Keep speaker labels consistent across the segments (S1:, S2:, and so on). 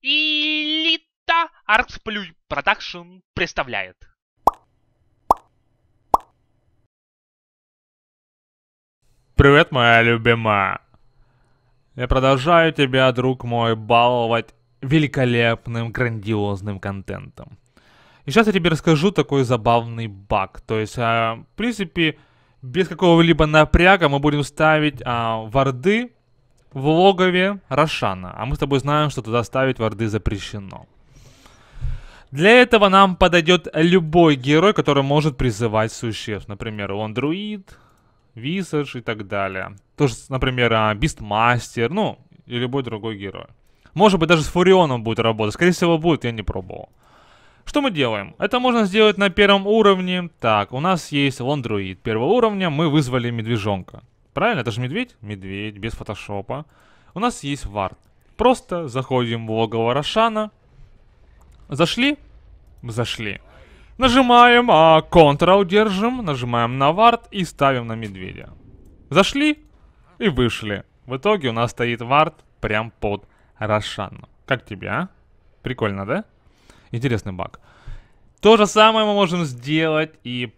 S1: Элита Артсплюй Продакшн представляет. Привет, моя любимая. Я продолжаю тебя, друг мой, баловать великолепным, грандиозным контентом. И сейчас я тебе расскажу такой забавный баг. То есть, а, в принципе, без какого-либо напряга мы будем ставить а, варды в логове Рошана, а мы с тобой знаем, что туда ставить варды запрещено. Для этого нам подойдет любой герой, который может призывать существ. Например, он друид, висаж и так далее. Тоже, например, а, бистмастер, ну, и любой другой герой. Может быть, даже с Фурионом будет работать. Скорее всего, будет, я не пробовал. Что мы делаем? Это можно сделать на первом уровне. Так, у нас есть лондруид первого уровня, мы вызвали медвежонка. Правильно, это же медведь? Медведь, без фотошопа. У нас есть вард. Просто заходим в логово Рошана. Зашли? Зашли. Нажимаем, а Ctrl держим, нажимаем на вард и ставим на медведя. Зашли и вышли. В итоге у нас стоит вард прям под Рошаном. Как тебе, а? Прикольно, да? Интересный баг. То же самое мы можем сделать и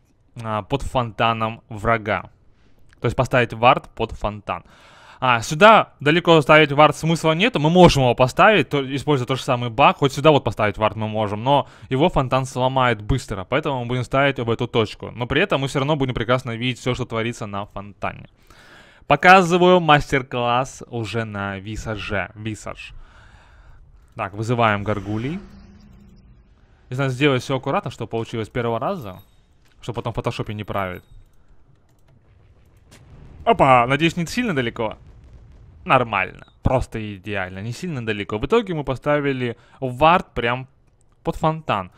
S1: а, под фонтаном врага. То есть поставить вард под фонтан. А, сюда далеко ставить вард смысла нету, мы можем его поставить, то, используя тот же самый баг, хоть сюда вот поставить вард мы можем, но его фонтан сломает быстро, поэтому мы будем ставить в эту точку. Но при этом мы все равно будем прекрасно видеть все, что творится на фонтане. Показываю мастер-класс уже на висаже, висаж. Так, вызываем горгулей. Не знаю, сделать все аккуратно, чтобы получилось с первого раза, чтобы потом в фотошопе не править. Опа, надеюсь, не сильно далеко? Нормально, просто идеально, не сильно далеко. В итоге мы поставили вард прям под фонтан.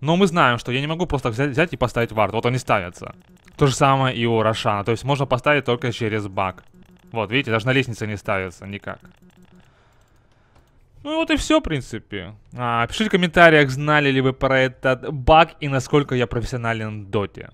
S1: Но мы знаем, что я не могу просто взять, взять и поставить вард, вот они ставятся. То же самое и у Рошана, то есть можно поставить только через баг. Вот, видите, даже на лестнице не ставится никак. Ну вот и все, в принципе. А, пишите в комментариях, знали ли вы про этот баг и насколько я профессионален в доте.